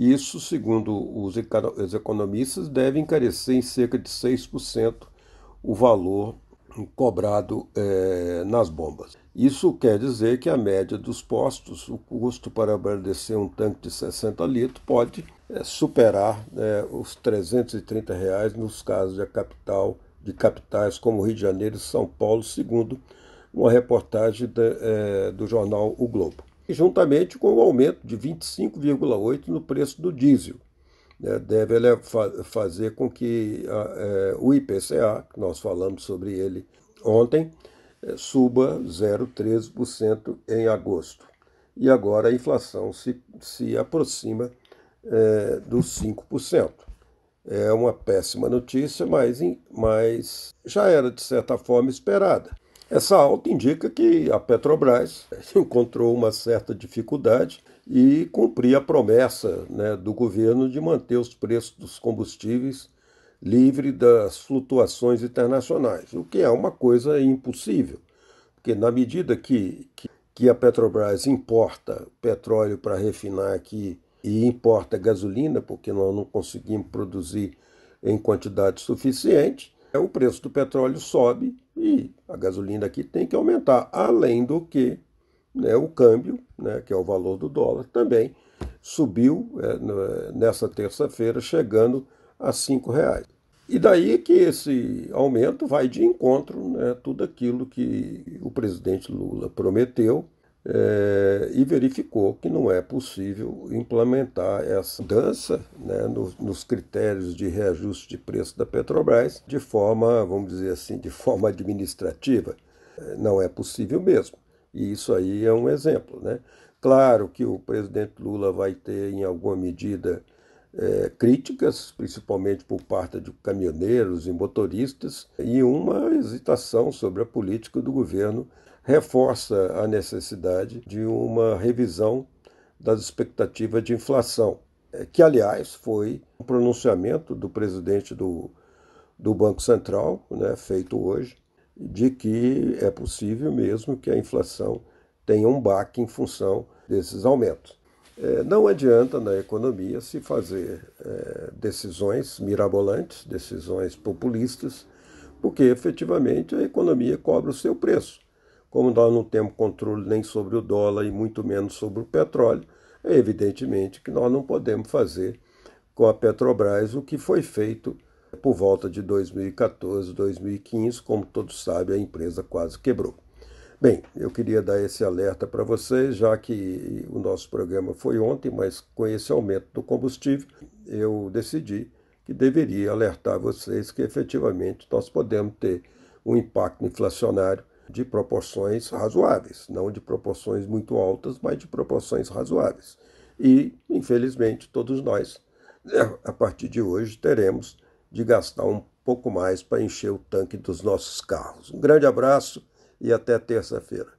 Isso, segundo os economistas, deve encarecer em cerca de 6% o valor cobrado eh, nas bombas. Isso quer dizer que a média dos postos, o custo para abastecer um tanque de 60 litros, pode eh, superar eh, os 330 reais nos casos de capital de capitais como Rio de Janeiro e São Paulo, segundo uma reportagem de, eh, do jornal O Globo juntamente com o aumento de 25,8% no preço do diesel. Né? Deve fazer com que é, o IPCA, que nós falamos sobre ele ontem, é, suba 0,13% em agosto. E agora a inflação se, se aproxima é, dos 5%. É uma péssima notícia, mas, mas já era de certa forma esperada. Essa alta indica que a Petrobras encontrou uma certa dificuldade e cumprir a promessa né, do governo de manter os preços dos combustíveis livre das flutuações internacionais, o que é uma coisa impossível, porque na medida que, que, que a Petrobras importa petróleo para refinar aqui e importa gasolina, porque nós não conseguimos produzir em quantidade suficiente, o preço do petróleo sobe e a gasolina aqui tem que aumentar, além do que né, o câmbio, né, que é o valor do dólar, também subiu é, é nessa terça-feira, chegando a R$ reais. E daí que esse aumento vai de encontro né, tudo aquilo que o presidente Lula prometeu é, e verificou que não é possível implementar essa mudança né, no, nos critérios de reajuste de preço da Petrobras de forma, vamos dizer assim, de forma administrativa. É, não é possível mesmo. E isso aí é um exemplo. Né? Claro que o presidente Lula vai ter, em alguma medida, é, críticas, principalmente por parte de caminhoneiros e motoristas, e uma hesitação sobre a política do governo reforça a necessidade de uma revisão das expectativas de inflação, é, que, aliás, foi um pronunciamento do presidente do, do Banco Central, né, feito hoje, de que é possível mesmo que a inflação tenha um baque em função desses aumentos. É, não adianta na economia se fazer é, decisões mirabolantes, decisões populistas, porque efetivamente a economia cobra o seu preço. Como nós não temos controle nem sobre o dólar e muito menos sobre o petróleo, é evidentemente que nós não podemos fazer com a Petrobras o que foi feito por volta de 2014, 2015, como todos sabem, a empresa quase quebrou. Bem, eu queria dar esse alerta para vocês, já que o nosso programa foi ontem, mas com esse aumento do combustível, eu decidi que deveria alertar vocês que efetivamente nós podemos ter um impacto inflacionário de proporções razoáveis, não de proporções muito altas, mas de proporções razoáveis. E, infelizmente, todos nós, eh, a partir de hoje, teremos de gastar um pouco mais para encher o tanque dos nossos carros. Um grande abraço e até terça-feira.